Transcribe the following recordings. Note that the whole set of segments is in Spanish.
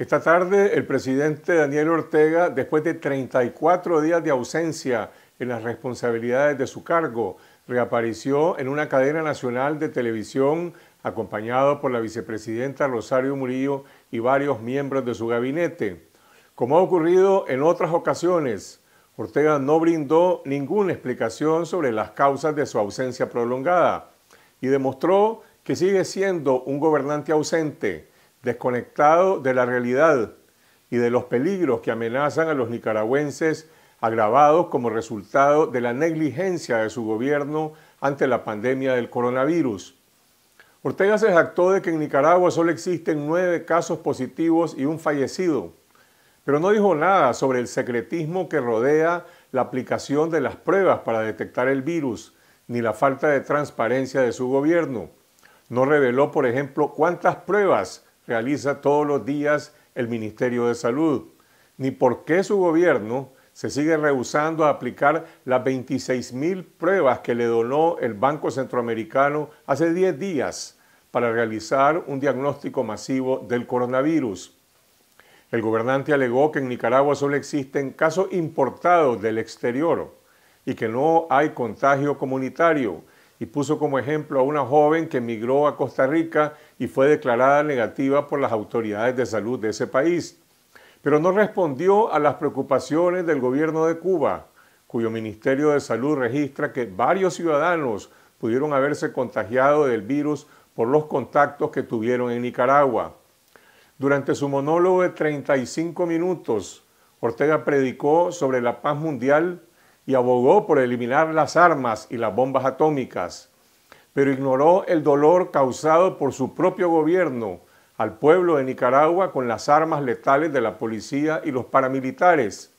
Esta tarde el presidente Daniel Ortega, después de 34 días de ausencia en las responsabilidades de su cargo, reapareció en una cadena nacional de televisión acompañado por la vicepresidenta Rosario Murillo y varios miembros de su gabinete. Como ha ocurrido en otras ocasiones, Ortega no brindó ninguna explicación sobre las causas de su ausencia prolongada y demostró que sigue siendo un gobernante ausente desconectado de la realidad y de los peligros que amenazan a los nicaragüenses agravados como resultado de la negligencia de su gobierno ante la pandemia del coronavirus. Ortega se jactó de que en Nicaragua solo existen nueve casos positivos y un fallecido, pero no dijo nada sobre el secretismo que rodea la aplicación de las pruebas para detectar el virus, ni la falta de transparencia de su gobierno. No reveló, por ejemplo, cuántas pruebas realiza todos los días el Ministerio de Salud, ni por qué su gobierno se sigue rehusando a aplicar las 26 mil pruebas que le donó el Banco Centroamericano hace 10 días para realizar un diagnóstico masivo del coronavirus. El gobernante alegó que en Nicaragua solo existen casos importados del exterior y que no hay contagio comunitario, y puso como ejemplo a una joven que emigró a Costa Rica y fue declarada negativa por las autoridades de salud de ese país. Pero no respondió a las preocupaciones del gobierno de Cuba, cuyo Ministerio de Salud registra que varios ciudadanos pudieron haberse contagiado del virus por los contactos que tuvieron en Nicaragua. Durante su monólogo de 35 minutos, Ortega predicó sobre la paz mundial y abogó por eliminar las armas y las bombas atómicas, pero ignoró el dolor causado por su propio gobierno al pueblo de Nicaragua con las armas letales de la policía y los paramilitares,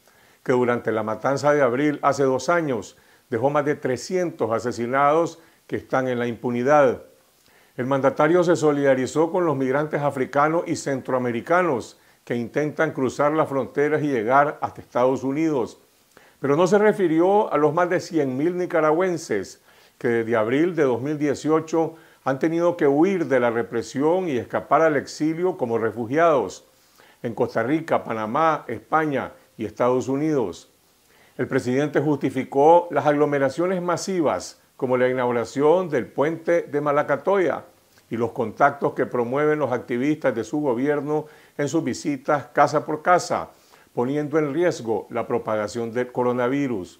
que durante la matanza de abril hace dos años dejó más de 300 asesinados que están en la impunidad. El mandatario se solidarizó con los migrantes africanos y centroamericanos que intentan cruzar las fronteras y llegar hasta Estados Unidos pero no se refirió a los más de 100.000 nicaragüenses que desde abril de 2018 han tenido que huir de la represión y escapar al exilio como refugiados en Costa Rica, Panamá, España y Estados Unidos. El presidente justificó las aglomeraciones masivas como la inauguración del puente de Malacatoya y los contactos que promueven los activistas de su gobierno en sus visitas casa por casa poniendo en riesgo la propagación del coronavirus.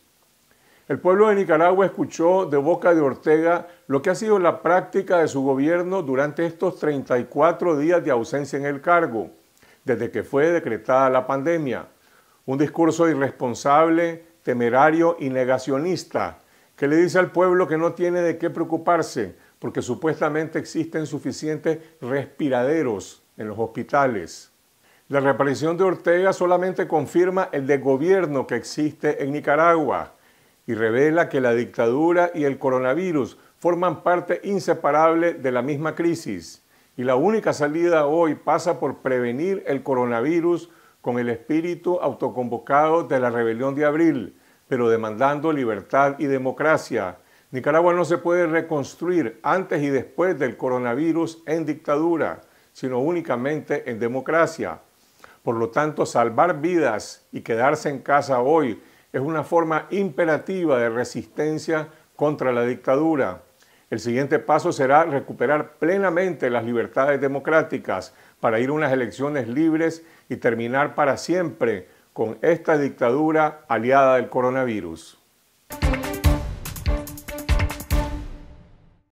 El pueblo de Nicaragua escuchó de boca de Ortega lo que ha sido la práctica de su gobierno durante estos 34 días de ausencia en el cargo, desde que fue decretada la pandemia. Un discurso irresponsable, temerario y negacionista, que le dice al pueblo que no tiene de qué preocuparse, porque supuestamente existen suficientes respiraderos en los hospitales. La reaparición de Ortega solamente confirma el desgobierno que existe en Nicaragua y revela que la dictadura y el coronavirus forman parte inseparable de la misma crisis. Y la única salida hoy pasa por prevenir el coronavirus con el espíritu autoconvocado de la rebelión de abril, pero demandando libertad y democracia. Nicaragua no se puede reconstruir antes y después del coronavirus en dictadura, sino únicamente en democracia. Por lo tanto, salvar vidas y quedarse en casa hoy es una forma imperativa de resistencia contra la dictadura. El siguiente paso será recuperar plenamente las libertades democráticas para ir a unas elecciones libres y terminar para siempre con esta dictadura aliada del coronavirus.